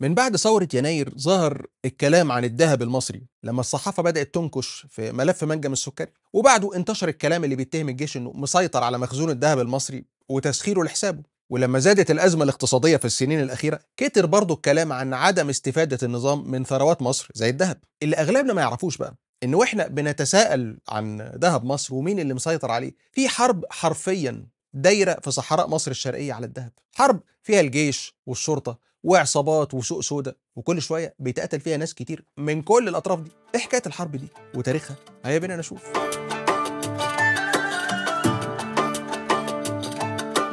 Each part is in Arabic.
من بعد ثورة يناير ظهر الكلام عن الذهب المصري لما الصحافة بدأت تنكش في ملف منجم السكري وبعده انتشر الكلام اللي بيتهم الجيش انه مسيطر على مخزون الذهب المصري وتسخيره لحسابه ولما زادت الأزمة الاقتصادية في السنين الأخيرة كتر برضه الكلام عن عدم استفادة النظام من ثروات مصر زي الذهب اللي أغلبنا ما يعرفوش بقى إن وإحنا بنتساءل عن ذهب مصر ومين اللي مسيطر عليه في حرب حرفيا دايرة في صحراء مصر الشرقية على الذهب حرب فيها الجيش والشرطة وعصابات وسوق سودا وكل شويه بيتقتل فيها ناس كتير من كل الاطراف دي ايه حكايه الحرب دي وتاريخها هيا بينا نشوف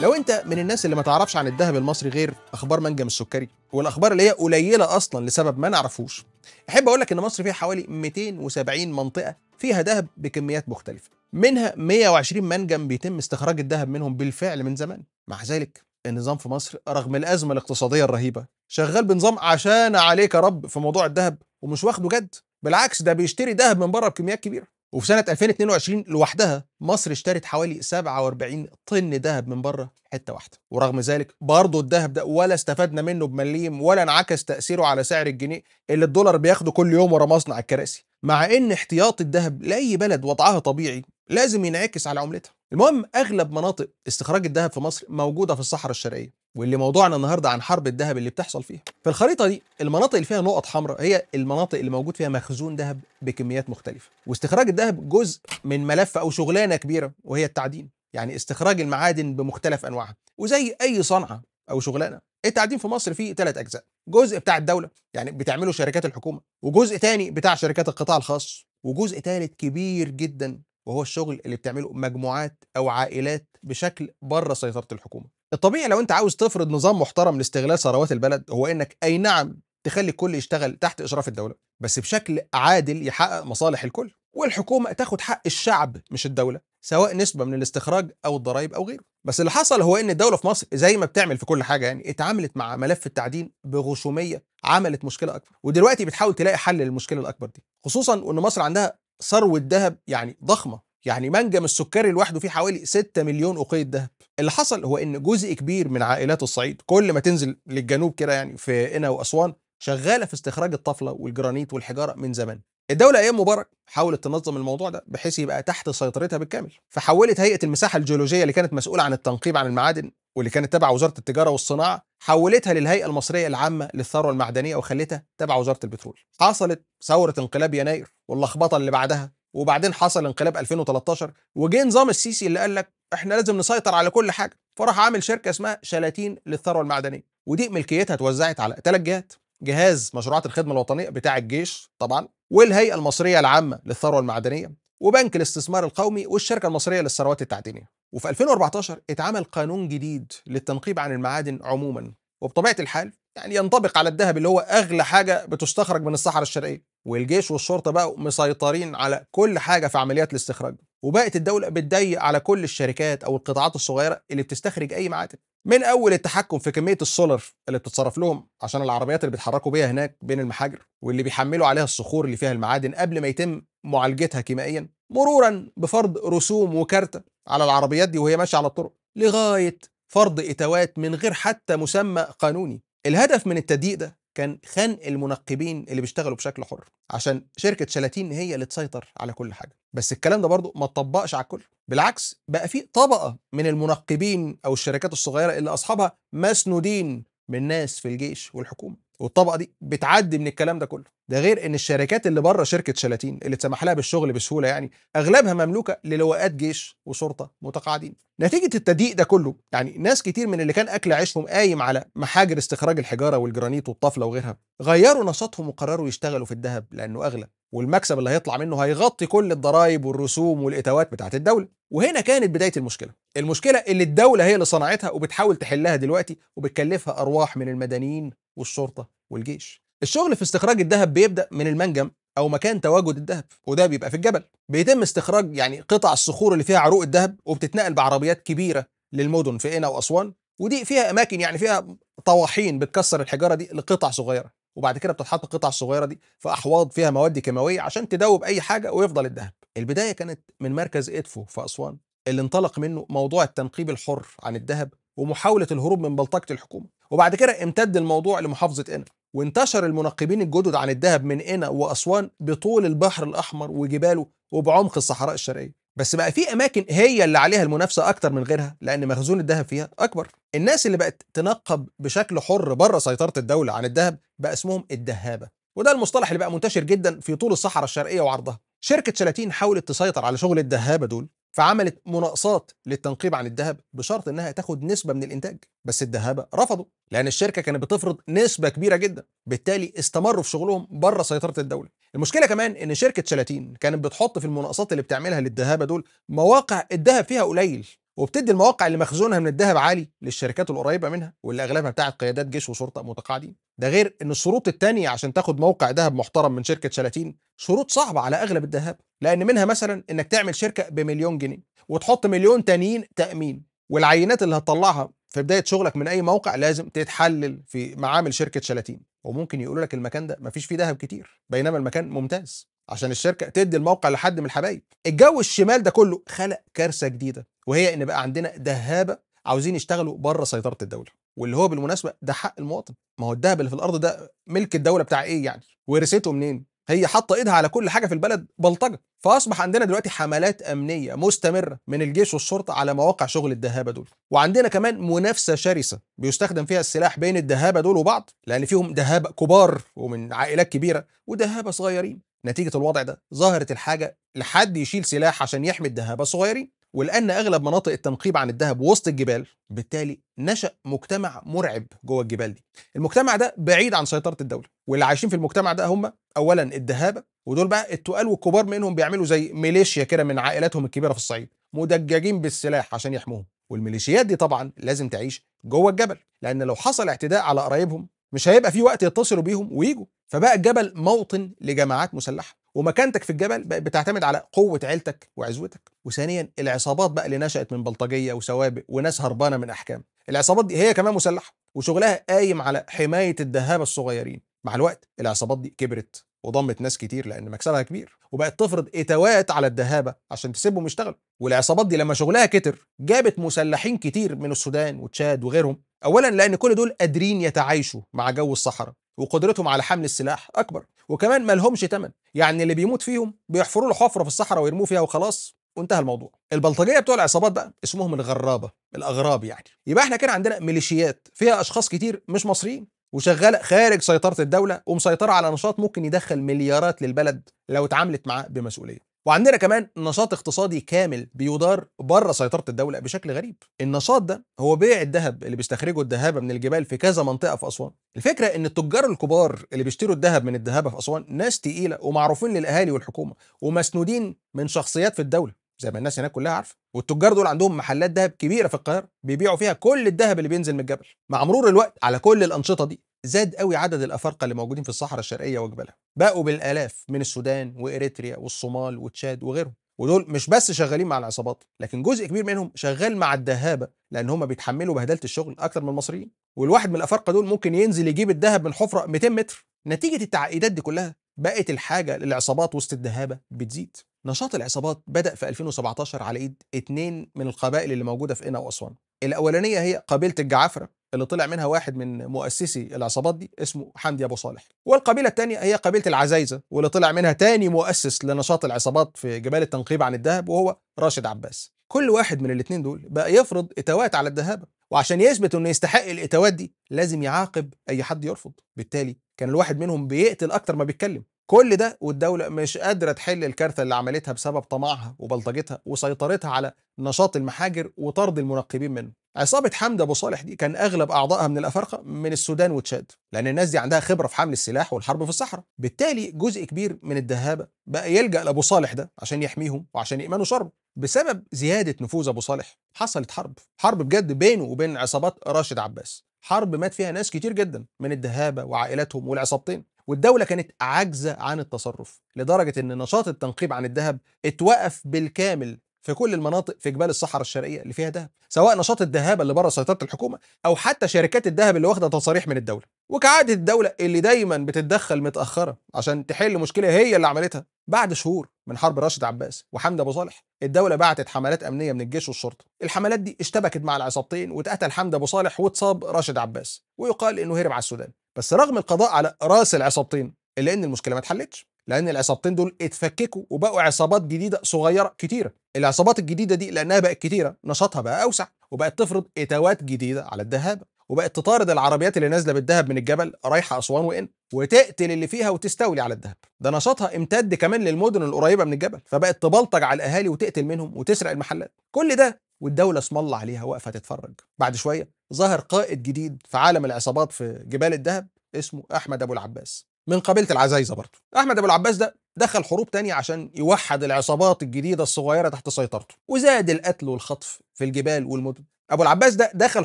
لو انت من الناس اللي ما تعرفش عن الذهب المصري غير اخبار منجم السكري والاخبار اللي هي قليله اصلا لسبب ما نعرفوش احب اقول لك ان مصر فيها حوالي 270 منطقه فيها ذهب بكميات مختلفه منها 120 منجم بيتم استخراج الذهب منهم بالفعل من زمان مع ذلك النظام في مصر رغم الازمه الاقتصاديه الرهيبه شغال بنظام عشان عليك يا رب في موضوع الذهب ومش واخده جد بالعكس ده بيشتري ذهب من بره بكميات كبيره وفي سنه 2022 لوحدها مصر اشترت حوالي 47 طن ذهب من بره حته واحده ورغم ذلك برضه الذهب ده ولا استفدنا منه بمليم ولا انعكس تاثيره على سعر الجنيه اللي الدولار بياخده كل يوم ورا مصنع الكراسي مع ان احتياط الذهب لاي بلد وضعها طبيعي لازم ينعكس على عملتها المهم اغلب مناطق استخراج الذهب في مصر موجوده في الصحراء الشرقيه واللي موضوعنا النهارده عن حرب الذهب اللي بتحصل فيها في الخريطه دي المناطق اللي فيها نقط حمراء هي المناطق اللي موجود فيها مخزون ذهب بكميات مختلفه واستخراج الذهب جزء من ملف او شغلانه كبيره وهي التعدين يعني استخراج المعادن بمختلف انواعها وزي اي صنعه او شغلانه التعدين في مصر فيه ثلاث اجزاء جزء بتاع الدوله يعني بتعمله شركات الحكومه وجزء تاني بتاع شركات القطاع الخاص وجزء ثالث كبير جدا وهو الشغل اللي بتعمله مجموعات او عائلات بشكل بره سيطره الحكومه. الطبيعي لو انت عاوز تفرض نظام محترم لاستغلال ثروات البلد هو انك اي نعم تخلي الكل يشتغل تحت اشراف الدوله بس بشكل عادل يحقق مصالح الكل والحكومه تاخد حق الشعب مش الدوله سواء نسبه من الاستخراج او الضرائب او غيره بس اللي حصل هو ان الدوله في مصر زي ما بتعمل في كل حاجه يعني اتعاملت مع ملف التعدين بغشوميه عملت مشكله اكبر ودلوقتي بتحاول تلاقي حل للمشكله الاكبر دي خصوصا وان مصر عندها ثروه ذهب يعني ضخمه يعني منجم السكري لوحده فيه حوالي 6 مليون أوقية ذهب اللي حصل هو ان جزء كبير من عائلات الصعيد كل ما تنزل للجنوب كده يعني في إنا واسوان شغاله في استخراج الطفله والجرانيت والحجاره من زمان الدولة أيام مبارك حاولت تنظم الموضوع ده بحيث يبقى تحت سيطرتها بالكامل فحولت هيئة المساحة الجيولوجية اللي كانت مسؤولة عن التنقيب عن المعادن واللي كانت تبع وزارة التجارة والصناعة حولتها للهيئة المصرية العامة للثروة المعدنية وخلتها تبع وزارة البترول حصلت ثورة انقلاب يناير واللخبطة اللي بعدها وبعدين حصل انقلاب 2013 وجه نظام السيسي اللي قال لك احنا لازم نسيطر على كل حاجة فراح عامل شركة اسمها شلاتين للثروة المعدنية ودي ملكيتها اتوزعت على ثلاث جهات جهاز مشروعات الخدمة الوطنية بتاع الجيش طبعا والهيئة المصرية العامة للثروة المعدنية وبنك الاستثمار القومي والشركة المصرية للثروات التعدينية وفي 2014 اتعمل قانون جديد للتنقيب عن المعادن عموما وبطبيعة الحال يعني ينطبق على الذهب اللي هو أغلى حاجة بتستخرج من الصحراء الشرقية والجيش والشرطة بقوا مسيطرين على كل حاجة في عمليات الاستخراج وبقت الدولة بتضيق على كل الشركات أو القطاعات الصغيرة اللي بتستخرج أي معادن من اول التحكم في كميه السولر اللي بتتصرف لهم عشان العربيات اللي بيتحركوا بيها هناك بين المحاجر واللي بيحملوا عليها الصخور اللي فيها المعادن قبل ما يتم معالجتها كيميائيا مرورا بفرض رسوم وكارته على العربيات دي وهي ماشيه على الطرق لغايه فرض اتاوات من غير حتى مسمى قانوني الهدف من التضييق ده كان خانق المنقبين اللي بيشتغلوا بشكل حر عشان شركه شلاتين هي اللي تسيطر على كل حاجه بس الكلام ده برضه ما اتطبقش على الكل بالعكس بقى في طبقه من المنقبين او الشركات الصغيره اللي اصحابها مسنودين من ناس في الجيش والحكومه والطبقه دي بتعدي من الكلام ده كله ده غير ان الشركات اللي بره شركه شلاتين اللي اتسمح لها بالشغل بسهوله يعني اغلبها مملوكه للواءات جيش وشرطه متقاعدين نتيجه التضييق ده كله يعني ناس كتير من اللي كان اكل عيشهم قايم على محاجر استخراج الحجاره والجرانيت والطفله وغيرها غيروا نشاطهم وقرروا يشتغلوا في الذهب لانه اغلى والمكسب اللي هيطلع منه هيغطي كل الضرائب والرسوم والاتاوات بتاعت الدوله وهنا كانت بدايه المشكله المشكله اللي الدوله هي اللي صنعتها وبتحاول تحلها دلوقتي وبتكلفها ارواح من المدنيين والشرطه والجيش الشغل في استخراج الذهب بيبدا من المنجم او مكان تواجد الذهب وده بيبقى في الجبل بيتم استخراج يعني قطع الصخور اللي فيها عروق الذهب وبتتنقل بعربيات كبيره للمدن في قنا واسوان ودي فيها اماكن يعني فيها طواحين بتكسر الحجاره دي لقطع صغيره وبعد كده بتتحط القطع الصغيره دي في احواض فيها مواد كيماويه عشان تدوب اي حاجه ويفضل الذهب البدايه كانت من مركز ادفو في اسوان اللي انطلق منه موضوع التنقيب الحر عن الذهب ومحاوله الهروب من بلطجه الحكومه وبعد كده امتد الموضوع لمحافظة قنا وانتشر المنقبين الجدد عن الذهب من قنا وأسوان بطول البحر الأحمر وجباله وبعمق الصحراء الشرقية بس بقى في أماكن هي اللي عليها المنافسة أكتر من غيرها لأن مخزون الذهب فيها أكبر الناس اللي بقت تنقب بشكل حر بره سيطرة الدولة عن الذهب بقى اسمهم الدهابة وده المصطلح اللي بقى منتشر جدا في طول الصحراء الشرقية وعرضها شركة شلاتين حاولت تسيطر على شغل الدهابة دول فعملت مناقصات للتنقيب عن الذهب بشرط انها تاخد نسبه من الانتاج بس الدهابه رفضوا لان الشركه كانت بتفرض نسبه كبيره جدا بالتالي استمروا في شغلهم بره سيطره الدوله المشكله كمان ان شركه شلاتين كانت بتحط في المناقصات اللي بتعملها للدهابه دول مواقع الذهب فيها قليل وبتدي المواقع اللي مخزونها من الذهب عالي للشركات القريبه منها واللي اغلبها بتاعت قيادات جيش وشرطه متقاعدين ده غير ان الشروط الثانيه عشان تاخد موقع ذهب محترم من شركه شلاتين شروط صعبه على اغلب الذهب لان منها مثلا انك تعمل شركه بمليون جنيه وتحط مليون تانيين تامين والعينات اللي هتطلعها في بدايه شغلك من اي موقع لازم تتحلل في معامل شركه شلاتين وممكن يقولوا لك المكان ده مفيش فيه ذهب كتير بينما المكان ممتاز عشان الشركه تدي الموقع لحد من الحبايب الجو الشمال ده كله خلق كارثه جديده وهي ان بقى عندنا دهابه عاوزين يشتغلوا بره سيطره الدوله واللي هو بالمناسبه ده حق المواطن ما هو الدهب اللي في الارض ده ملك الدوله بتاع ايه يعني ورثته منين هي حاطه ايدها على كل حاجه في البلد بلطجه فاصبح عندنا دلوقتي حملات امنيه مستمره من الجيش والشرطه على مواقع شغل الدهابه دول وعندنا كمان منافسه شرسه بيستخدم فيها السلاح بين الدهابه دول وبعض لان فيهم دهابه كبار ومن عائلات كبيره ودهابه صغيرين نتيجة الوضع ده ظهرت الحاجة لحد يشيل سلاح عشان يحمي الدهب الصغيرين ولأن أغلب مناطق التنقيب عن الذهب وسط الجبال بالتالي نشأ مجتمع مرعب جوه الجبال دي المجتمع ده بعيد عن سيطرة الدولة واللي عايشين في المجتمع ده هم أولا الدهابة ودول بقى التقال والكبار منهم بيعملوا زي ميليشيا كده من عائلاتهم الكبيرة في الصعيد مدججين بالسلاح عشان يحموهم والميليشيات دي طبعا لازم تعيش جوه الجبل لأن لو حصل اعتداء على قرايبهم مش هيبقى في وقت يتصلوا بيهم ويجوا فبقى الجبل موطن لجماعات مسلحه ومكانتك في الجبل بقت بتعتمد على قوه عيلتك وعزوتك وثانيا العصابات بقى اللي نشات من بلطجيه وسوابق وناس هربانه من احكام العصابات دي هي كمان مسلحه وشغلها قايم على حمايه الدهابه الصغيرين مع الوقت العصابات دي كبرت وضمت ناس كتير لان مكسبها كبير وبقت تفرض اتوات على الدهابه عشان تسيبهم يشتغلوا والعصابات دي لما شغلها كتر جابت مسلحين كتير من السودان وتشاد وغيرهم اولا لان كل دول قادرين يتعايشوا مع جو الصحراء وقدرتهم على حمل السلاح اكبر وكمان ما لهمش تمن يعني اللي بيموت فيهم بيحفروا له حفره في الصحراء ويرموه فيها وخلاص وانتهى الموضوع البلطجيه بتوع العصابات بقى اسمهم الغرابه الاغراب يعني يبقى احنا كان عندنا ميليشيات فيها اشخاص كتير مش مصريين وشغاله خارج سيطره الدوله ومسيطره على نشاط ممكن يدخل مليارات للبلد لو اتعاملت معاه بمسؤوليه وعندنا كمان نشاط اقتصادي كامل بيدار بره سيطره الدوله بشكل غريب النشاط ده هو بيع الذهب اللي بيستخرجوا الذهب من الجبال في كذا منطقه في اسوان الفكره ان التجار الكبار اللي بيشتروا الذهب من الذهب في اسوان ناس تقيله ومعروفين للاهالي والحكومه ومسنودين من شخصيات في الدوله زي ما الناس هناك كلها عارفه والتجار دول عندهم محلات ذهب كبيره في القاهره بيبيعوا فيها كل الذهب اللي بينزل من الجبل مع مرور الوقت على كل الانشطه دي زاد قوي عدد الافارقه اللي موجودين في الصحراء الشرقيه وجبالها بقوا بالالاف من السودان واريتريا والصومال وتشاد وغيرهم ودول مش بس شغالين مع العصابات لكن جزء كبير منهم شغال مع الدهابه لان هم بيتحملوا بهدله الشغل اكتر من المصريين والواحد من الافارقه دول ممكن ينزل يجيب الذهب من حفره 200 متر نتيجه التعقيدات دي كلها بقت الحاجة للعصابات وسط الدهابة بتزيد نشاط العصابات بدأ في 2017 على إيد اتنين من القبائل اللي موجودة في قنا وأسوان الأولانية هي قبيلة الجعافرة اللي طلع منها واحد من مؤسسي العصابات دي اسمه حمدي ابو صالح والقبيله الثانيه هي قبيله العزايزه واللي طلع منها ثاني مؤسس لنشاط العصابات في جبال التنقيب عن الذهب وهو راشد عباس كل واحد من الاثنين دول بقى يفرض اتوات على الذهب وعشان يثبت انه يستحق الاتوات دي لازم يعاقب اي حد يرفض بالتالي كان الواحد منهم بيقتل اكتر ما بيتكلم كل ده والدولة مش قادرة تحل الكارثة اللي عملتها بسبب طمعها وبلطجتها وسيطرتها على نشاط المحاجر وطرد المنقبين منه. عصابة حمد أبو صالح دي كان أغلب أعضائها من الأفارقة من السودان وتشاد، لأن الناس دي عندها خبرة في حمل السلاح والحرب في الصحراء، بالتالي جزء كبير من الدهابة بقى يلجأ لأبو صالح ده عشان يحميهم وعشان يأمنوا شرهم. بسبب زيادة نفوذ أبو صالح حصلت حرب، حرب بجد بينه وبين عصابات راشد عباس، حرب مات فيها ناس كتير جدا من الدهابة وعائلاتهم والعصابتين. والدولة كانت عاجزة عن التصرف لدرجة أن نشاط التنقيب عن الذهب اتوقف بالكامل في كل المناطق في جبال الصحراء الشرقيه اللي فيها ذهب سواء نشاط الذهاب اللي بره سيطره الحكومه او حتى شركات الذهب اللي واخده تصاريح من الدوله وكعاده الدوله اللي دايما بتتدخل متاخره عشان تحل مشكله هي اللي عملتها بعد شهور من حرب راشد عباس وحمد ابو صالح الدوله بعتت حملات امنيه من الجيش والشرطه الحملات دي اشتبكت مع العصابتين واتقتل حمد ابو صالح واتصاب راشد عباس ويقال انه هرب على السودان بس رغم القضاء على راس العصابتين الا ان المشكله ما اتحلتش لان العصابتين دول اتفككوا وبقوا عصابات جديده صغيره كتيره العصابات الجديده دي لانها بقت كتيره نشاطها بقى اوسع وبقت تفرض اتاوات جديده على الدهابه وبقت تطارد العربيات اللي نازله بالذهب من الجبل رايحه اسوان وان وتقتل اللي فيها وتستولي على الذهب ده نشاطها امتد كمان للمدن القريبه من الجبل فبقت تبلطج على الاهالي وتقتل منهم وتسرق المحلات كل ده والدوله اسم الله عليها واقفه تتفرج بعد شويه ظهر قائد جديد في عالم العصابات في جبال الذهب اسمه احمد ابو العباس من قبيله العزايزه برضه احمد ابو العباس ده دخل حروب تانية عشان يوحد العصابات الجديده الصغيره تحت سيطرته وزاد القتل والخطف في الجبال والمدن ابو العباس ده دخل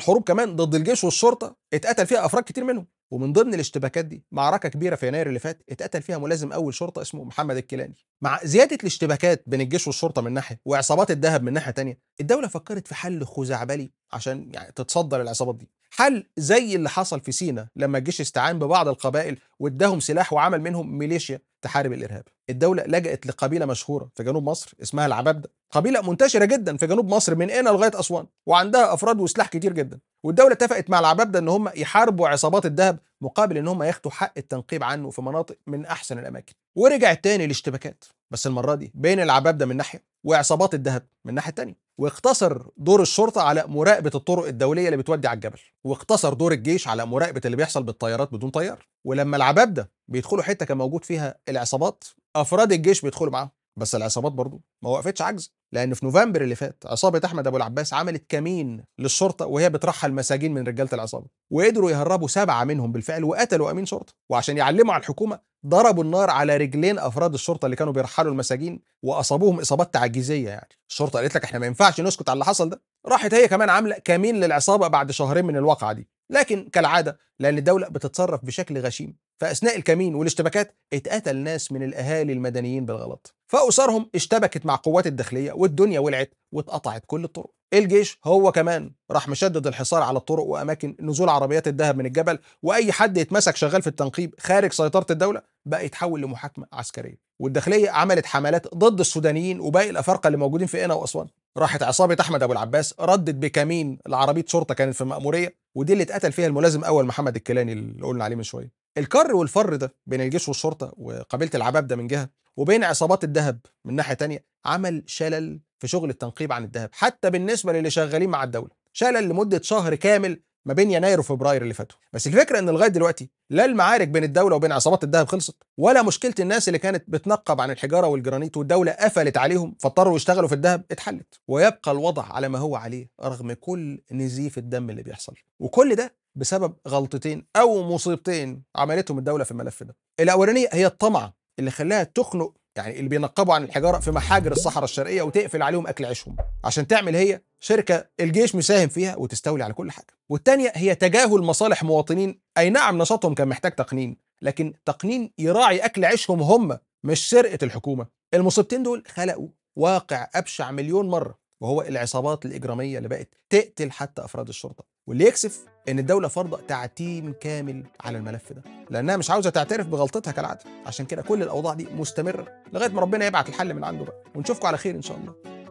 حروب كمان ضد الجيش والشرطه اتقتل فيها افراد كتير منهم ومن ضمن الاشتباكات دي معركه كبيره في يناير اللي فات اتقتل فيها ملازم اول شرطه اسمه محمد الكيلاني مع زيادة الاشتباكات بين الجيش والشرطة من ناحية وعصابات الذهب من ناحية تانية الدولة فكرت في حل خزعبلي عشان يعني تتصدر العصابات دي حل زي اللي حصل في سينا لما الجيش استعان ببعض القبائل واداهم سلاح وعمل منهم ميليشيا تحارب الارهاب الدوله لجأت لقبيله مشهوره في جنوب مصر اسمها العبابده قبيله منتشره جدا في جنوب مصر من هنا لغايه اسوان وعندها افراد وسلاح كتير جدا والدوله اتفقت مع العبابده ان هم يحاربوا عصابات الذهب مقابل ان هم ياخدوا حق التنقيب عنه في مناطق من احسن الاماكن ورجع تاني الاشتباكات بس المرة دي بين العبابدة من ناحية وعصابات الذهب من ناحية تانية واقتصر دور الشرطة على مراقبة الطرق الدولية اللي بتودي على الجبل واقتصر دور الجيش على مراقبة اللي بيحصل بالطيارات بدون طيار ولما العبابدة بيدخلوا حتة كان موجود فيها العصابات أفراد الجيش بيدخلوا معاهم بس العصابات برضو ما وقفتش عجز لان في نوفمبر اللي فات عصابه احمد ابو العباس عملت كمين للشرطه وهي بترحل مساجين من رجاله العصابه وقدروا يهربوا سبعه منهم بالفعل وقتلوا امين شرطه وعشان يعلموا على الحكومه ضربوا النار على رجلين افراد الشرطه اللي كانوا بيرحلوا المساجين واصابوهم اصابات تعجيزيه يعني الشرطه قالت لك احنا ما ينفعش نسكت على اللي حصل ده راحت هي كمان عامله كمين للعصابه بعد شهرين من الواقعه دي لكن كالعادة لأن الدولة بتتصرف بشكل غشيم فأثناء الكمين والاشتباكات اتقتل ناس من الأهالي المدنيين بالغلط فأسرهم اشتبكت مع قوات الداخلية والدنيا ولعت واتقطعت كل الطرق الجيش هو كمان راح مشدد الحصار على الطرق وأماكن نزول عربيات الذهب من الجبل وأي حد يتمسك شغال في التنقيب خارج سيطرة الدولة بقى يتحول لمحاكمة عسكرية والداخلية عملت حملات ضد السودانيين وباقي الأفارقة اللي موجودين في قنا وأسوان راحت عصابة أحمد أبو العباس ردت بكمين لعربية شرطة كانت في المأمورية ودي اللي اتقتل فيها الملازم اول محمد الكيلاني اللي قلنا عليه من شويه الكر والفر ده بين الجيش والشرطه وقبيله العباب ده من جهه وبين عصابات الذهب من ناحيه تانية عمل شلل في شغل التنقيب عن الذهب حتى بالنسبه للي شغالين مع الدوله شلل لمده شهر كامل ما بين يناير وفبراير اللي فاتوا بس الفكره ان لغايه دلوقتي لا المعارك بين الدوله وبين عصابات الذهب خلصت ولا مشكله الناس اللي كانت بتنقب عن الحجاره والجرانيت والدوله قفلت عليهم فاضطروا يشتغلوا في الذهب اتحلت ويبقى الوضع على ما هو عليه رغم كل نزيف الدم اللي بيحصل وكل ده بسبب غلطتين او مصيبتين عملتهم الدوله في الملف ده الاولانيه هي الطمع اللي خلاها تخنق يعني اللي بينقبوا عن الحجاره في محاجر الصحراء الشرقيه وتقفل عليهم اكل عيشهم عشان تعمل هي شركه الجيش مساهم فيها وتستولي على كل حاجه والثانيه هي تجاهل مصالح مواطنين اي نعم نشاطهم كان محتاج تقنين لكن تقنين يراعي اكل عيشهم هم مش سرقه الحكومه المصيبتين دول خلقوا واقع ابشع مليون مره وهو العصابات الاجراميه اللي بقت تقتل حتى افراد الشرطه واللي يكسف ان الدوله فرضه تعتيم كامل على الملف ده لانها مش عاوزه تعترف بغلطتها كالعاده عشان كده كل الاوضاع دي مستمره لغايه ما ربنا يبعت الحل من عنده بقى ونشوفكم على خير ان شاء الله